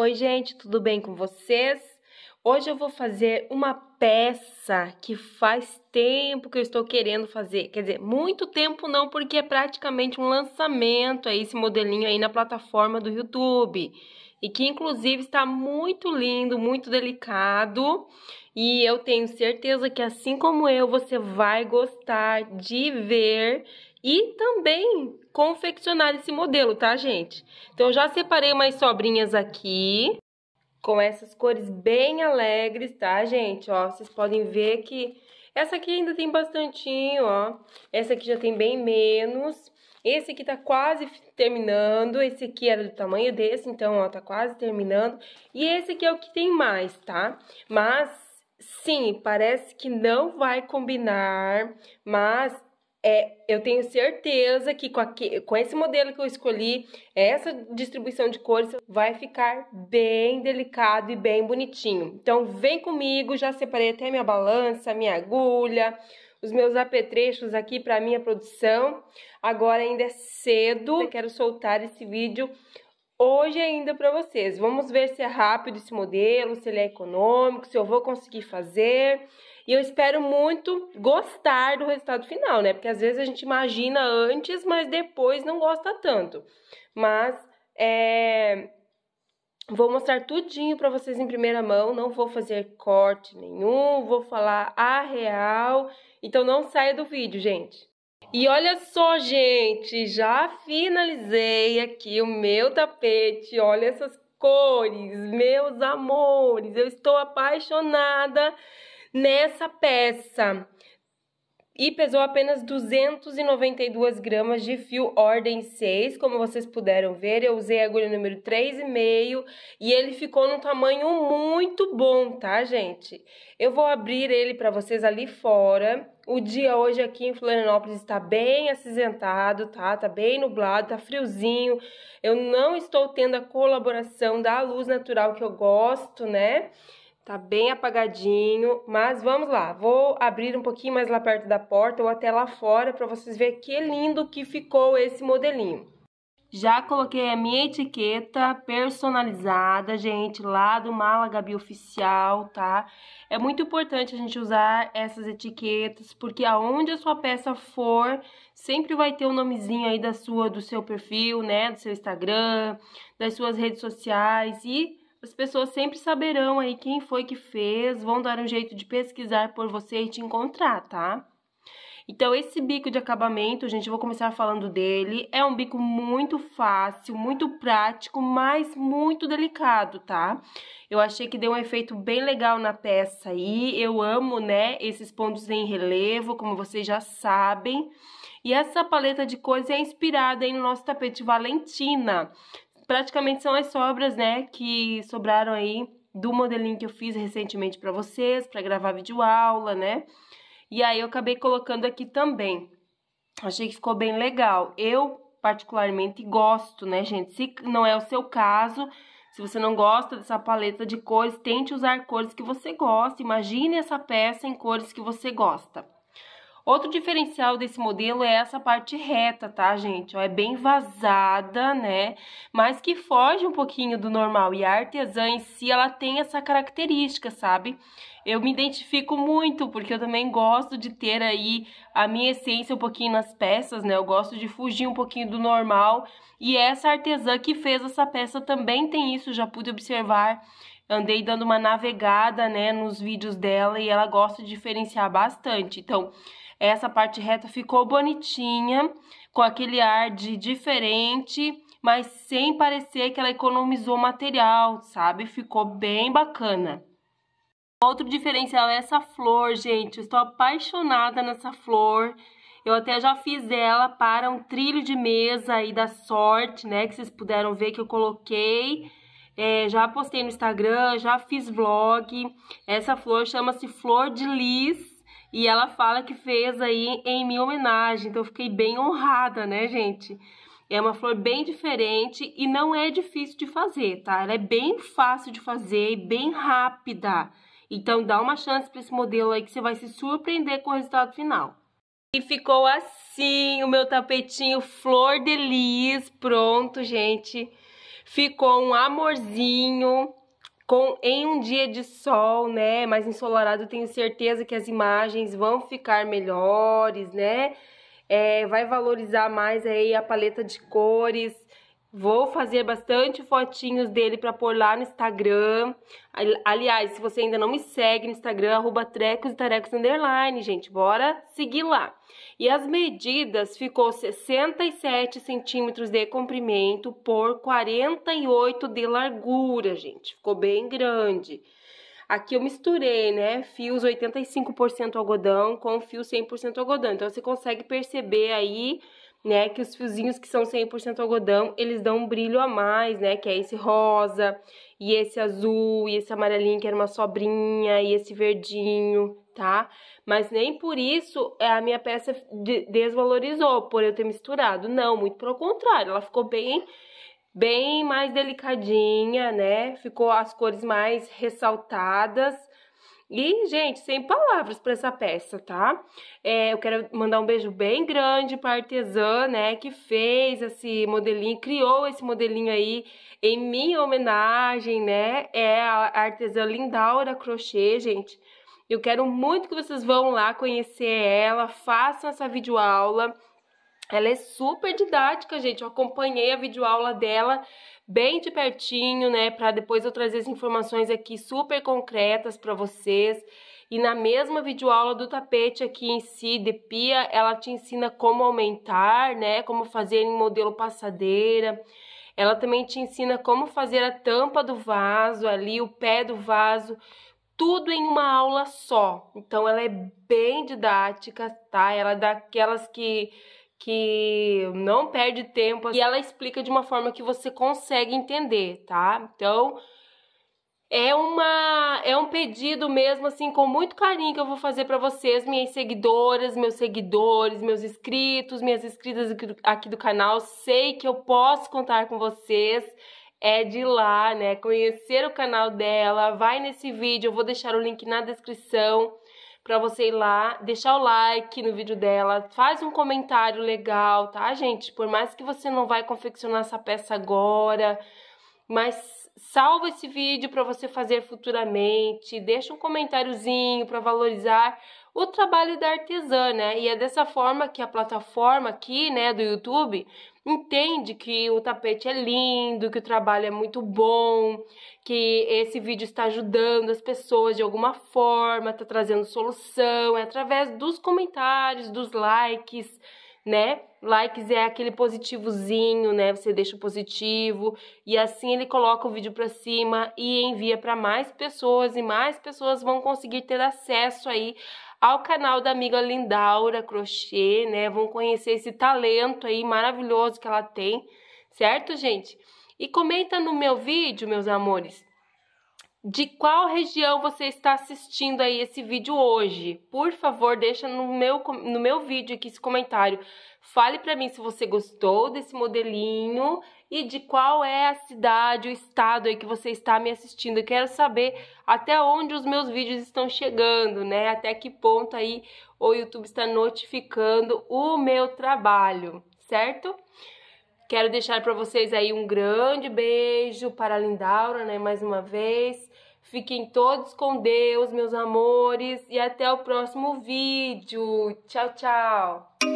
Oi, gente, tudo bem com vocês? Hoje eu vou fazer uma peça que faz tempo que eu estou querendo fazer. Quer dizer, muito tempo não, porque é praticamente um lançamento aí, esse modelinho aí na plataforma do YouTube. E que, inclusive, está muito lindo, muito delicado. E eu tenho certeza que, assim como eu, você vai gostar de ver e também confeccionar esse modelo, tá, gente? Então, eu já separei umas sobrinhas aqui com essas cores bem alegres, tá, gente? Ó, vocês podem ver que essa aqui ainda tem bastantinho, ó. Essa aqui já tem bem menos. Esse aqui tá quase terminando, esse aqui era do tamanho desse, então, ó, tá quase terminando. E esse aqui é o que tem mais, tá? Mas, sim, parece que não vai combinar, mas é, eu tenho certeza que com, aqui, com esse modelo que eu escolhi, essa distribuição de cores vai ficar bem delicado e bem bonitinho. Então, vem comigo, já separei até minha balança, minha agulha, os meus apetrechos aqui para minha produção. Agora ainda é cedo, eu quero soltar esse vídeo hoje ainda para vocês. Vamos ver se é rápido esse modelo, se ele é econômico, se eu vou conseguir fazer. E eu espero muito gostar do resultado final, né? Porque às vezes a gente imagina antes, mas depois não gosta tanto. Mas é, Vou mostrar tudinho para vocês em primeira mão, não vou fazer corte nenhum, vou falar a real. Então não saia do vídeo, gente. E olha só, gente, já finalizei aqui o meu tapete. Olha essas cores, meus amores, eu estou apaixonada nessa peça e pesou apenas 292 gramas de fio ordem 6, como vocês puderam ver, eu usei a agulha número 3,5 e ele ficou num tamanho muito bom, tá gente? Eu vou abrir ele para vocês ali fora, o dia hoje aqui em Florianópolis está bem acinzentado, tá? Tá bem nublado, tá friozinho, eu não estou tendo a colaboração da luz natural que eu gosto, né? Tá bem apagadinho, mas vamos lá. Vou abrir um pouquinho mais lá perto da porta ou até lá fora para vocês verem que lindo que ficou esse modelinho. Já coloquei a minha etiqueta personalizada, gente, lá do Mala Gabi Oficial, tá? É muito importante a gente usar essas etiquetas, porque aonde a sua peça for, sempre vai ter o um nomezinho aí da sua, do seu perfil, né, do seu Instagram, das suas redes sociais e as pessoas sempre saberão aí quem foi que fez, vão dar um jeito de pesquisar por você e te encontrar, tá? Então, esse bico de acabamento, gente, eu vou começar falando dele. É um bico muito fácil, muito prático, mas muito delicado, tá? Eu achei que deu um efeito bem legal na peça aí. Eu amo, né, esses pontos em relevo, como vocês já sabem. E essa paleta de cores é inspirada em nosso tapete Valentina praticamente são as sobras, né, que sobraram aí do modelinho que eu fiz recentemente para vocês, para gravar vídeo aula, né? E aí eu acabei colocando aqui também. Achei que ficou bem legal. Eu particularmente gosto, né, gente? Se não é o seu caso, se você não gosta dessa paleta de cores, tente usar cores que você gosta. Imagine essa peça em cores que você gosta. Outro diferencial desse modelo é essa parte reta, tá, gente? Ó, é bem vazada, né? Mas que foge um pouquinho do normal. E a artesã em si, ela tem essa característica, sabe? Eu me identifico muito, porque eu também gosto de ter aí a minha essência um pouquinho nas peças, né? Eu gosto de fugir um pouquinho do normal. E essa artesã que fez essa peça também tem isso, já pude observar andei dando uma navegada, né, nos vídeos dela e ela gosta de diferenciar bastante. Então, essa parte reta ficou bonitinha, com aquele ar de diferente, mas sem parecer que ela economizou material, sabe? Ficou bem bacana. Outro diferencial é essa flor, gente. Eu estou apaixonada nessa flor. Eu até já fiz ela para um trilho de mesa aí da sorte, né? Que vocês puderam ver que eu coloquei. É, já postei no Instagram, já fiz vlog. Essa flor chama-se Flor de Lis. E ela fala que fez aí em minha homenagem, então eu fiquei bem honrada, né, gente? É uma flor bem diferente e não é difícil de fazer, tá? Ela é bem fácil de fazer e bem rápida. Então dá uma chance para esse modelo aí que você vai se surpreender com o resultado final. E ficou assim o meu tapetinho flor de lis, pronto, gente. Ficou um amorzinho com em um dia de sol, né, mais ensolarado, tenho certeza que as imagens vão ficar melhores, né? É, vai valorizar mais aí a paleta de cores. Vou fazer bastante fotinhos dele para pôr lá no Instagram. Aliás, se você ainda não me segue no Instagram, arroba trecos e tarecos underline, gente. Bora seguir lá. E as medidas ficou 67 centímetros de comprimento por 48 de largura, gente. Ficou bem grande. Aqui eu misturei, né, fios 85% algodão com fio 100% algodão. Então, você consegue perceber aí né? Que os fiozinhos que são 100% algodão, eles dão um brilho a mais, né? Que é esse rosa, e esse azul, e esse amarelinho que era uma sobrinha, e esse verdinho, tá? Mas nem por isso é, a minha peça desvalorizou por eu ter misturado. Não, muito pelo contrário, ela ficou bem bem mais delicadinha, né? Ficou as cores mais ressaltadas e, gente, sem palavras para essa peça, tá? É, eu quero mandar um beijo bem grande pra artesã, né, que fez esse modelinho, criou esse modelinho aí em minha homenagem, né? É a artesã Lindaura Crochê, gente. Eu quero muito que vocês vão lá conhecer ela, façam essa videoaula. Ela é super didática, gente. Eu acompanhei a videoaula dela bem de pertinho, né, para depois eu trazer as informações aqui super concretas para vocês. E na mesma videoaula do tapete aqui em si, de pia, ela te ensina como aumentar, né, como fazer em modelo passadeira. Ela também te ensina como fazer a tampa do vaso ali, o pé do vaso, tudo em uma aula só. Então ela é bem didática, tá? Ela é daquelas que que não perde tempo assim, e ela explica de uma forma que você consegue entender, tá? Então, é uma é um pedido mesmo assim com muito carinho que eu vou fazer para vocês, minhas seguidoras, meus seguidores, meus inscritos, minhas inscritas aqui do, aqui do canal. Sei que eu posso contar com vocês é de lá, né? Conhecer o canal dela, vai nesse vídeo, eu vou deixar o link na descrição para você ir lá, deixar o like no vídeo dela, faz um comentário legal, tá, gente? Por mais que você não vai confeccionar essa peça agora, mas salva esse vídeo para você fazer futuramente, deixa um comentáriozinho para valorizar o trabalho da artesã, né? E é dessa forma que a plataforma aqui, né, do YouTube, entende que o tapete é lindo, que o trabalho é muito bom, que esse vídeo está ajudando as pessoas de alguma forma, está trazendo solução, é através dos comentários, dos likes né? Likes é aquele positivozinho, né? Você deixa o positivo e assim ele coloca o vídeo para cima e envia para mais pessoas e mais pessoas vão conseguir ter acesso aí ao canal da amiga Lindaura Crochê, né? Vão conhecer esse talento aí maravilhoso que ela tem, certo, gente? E comenta no meu vídeo, meus amores, de qual região você está assistindo aí esse vídeo hoje. Por favor, deixa no meu, no meu vídeo aqui esse comentário. Fale para mim se você gostou desse modelinho e de qual é a cidade, o estado aí que você está me assistindo. Eu quero saber até onde os meus vídeos estão chegando, né? Até que ponto aí o YouTube está notificando o meu trabalho, certo? Quero deixar para vocês aí um grande beijo para a Lindaura, né, mais uma vez. Fiquem todos com Deus, meus amores, e até o próximo vídeo. Tchau, tchau.